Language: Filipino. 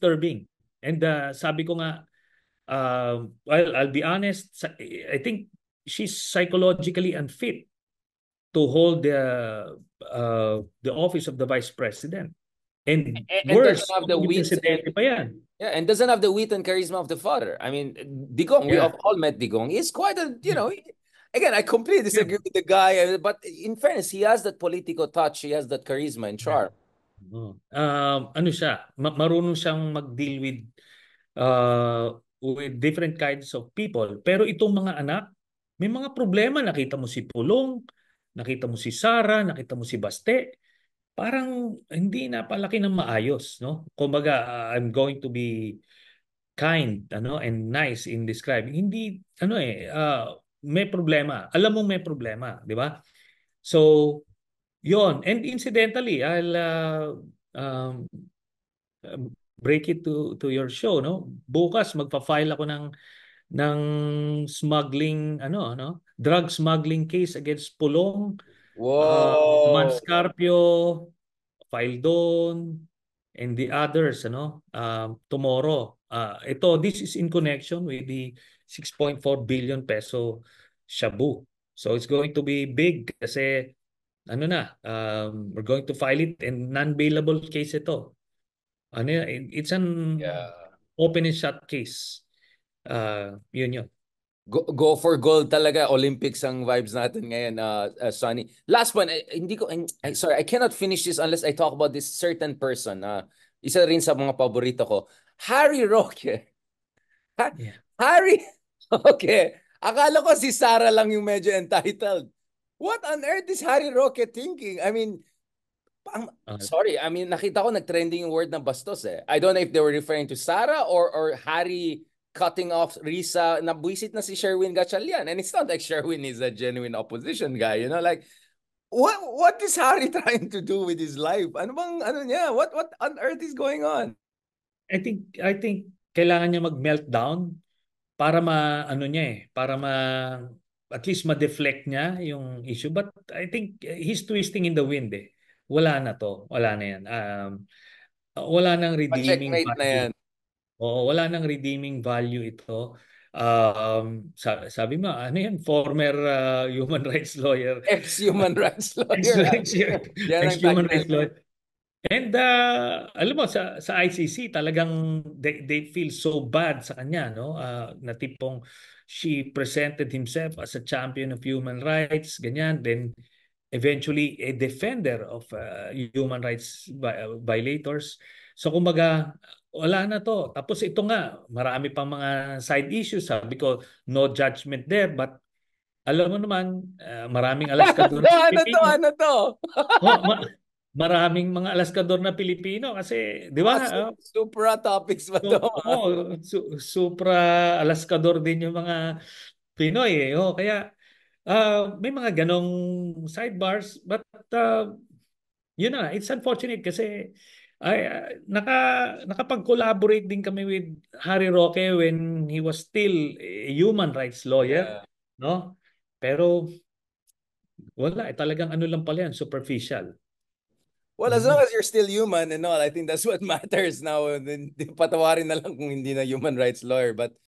disturbing. And uh, sabi ko nga, uh, well, I'll be honest, I think she's psychologically unfit to hold the uh, the office of the vice president. And, and, worse, doesn't have the wit pa yan. Yeah, and doesn't have the wit and charisma of the father. I mean, Digong, yeah. we have all met Digong. He's quite a, you know, again, I completely disagree yeah. with the guy, but in fairness, he has that political touch, he has that charisma and charm. Yeah. Mm. Um, uh, ano siya, marunong siyang mag-deal with uh, with different kinds of people. Pero itong mga anak, may mga problema. Nakita mo si Pulong, nakita mo si Sara, nakita mo si Baste. Parang hindi napalaki palaki ng maayos, no? Kumbaga, uh, I'm going to be kind, ano, and nice in describing. Hindi ano eh, uh, may problema. Alam mo may problema, di ba? So, Yon. And incidentally, I'll uh, um, um, break it to to your show, no? Bukas magfa-file ako ng ng smuggling ano no drug smuggling case against Pulong uh, Wow. Uh, Manscarpio, Faildon, and the others ano uh, tomorrow. Uh, ito this is in connection with the 6.4 billion peso shabu. So it's going to be big kasi ano na, um, we're going to file it and non-bailable case ito. Ano, it's an yeah. open and shut case. Uh, yun yun. Go, go for gold talaga. Olympics ang vibes natin ngayon, uh, uh, Sonny. Last one, I, eh, hindi ko, I, eh, eh, sorry, I cannot finish this unless I talk about this certain person. Uh, isa rin sa mga paborito ko. Harry Roque. Ha- yeah. Harry, okay. Akala ko si Sarah lang yung medyo entitled. What on earth is Harry Roque thinking? I mean, ang, okay. Uh-huh. sorry, I mean, nakita ko nag-trending yung word na bastos eh. I don't know if they were referring to Sara or or Harry cutting off Risa. Nabwisit na si Sherwin Gachalian. And it's not like Sherwin is a genuine opposition guy, you know? Like, what what is Harry trying to do with his life? Ano bang, ano niya? What, what on earth is going on? I think, I think, kailangan niya mag-meltdown para ma, ano niya eh, para ma, at least ma-deflect niya yung issue. But I think eh, he's twisting in the wind eh. Wala na to. Wala na yan. Um, wala nang redeeming value. na yan. Oo, wala nang redeeming value ito. um, sabi, sabi mo, ano yan? Former uh, human rights lawyer. Ex-human rights lawyer. Ex-human rights lawyer. And uh, alam mo sa sa ICC talagang they, they feel so bad sa kanya no uh, na tipong she presented himself as a champion of human rights ganyan then eventually a defender of uh, human rights uh, violators so kumbaga wala na to tapos ito nga marami pang mga side issues sabi ko no judgment there but alam mo naman, uh, maraming alas ka doon. ano to, ano to? oh, ma- maraming mga alaskador na Pilipino kasi, di ba? Ah, su- ah. supra topics ba to? Oo, oh, su- supra alaskador din yung mga Pinoy. Eh. Oh, kaya uh, may mga ganong sidebars but uh, yun na, it's unfortunate kasi ay, uh, naka, nakapag-collaborate din kami with Harry Roque when he was still a human rights lawyer. Yeah. No? Pero wala, eh, talagang ano lang pala yan, superficial. Well, as mm-hmm. long as you're still human and all, I think that's what matters now. Patawarin na lang kung hindi na human rights lawyer. But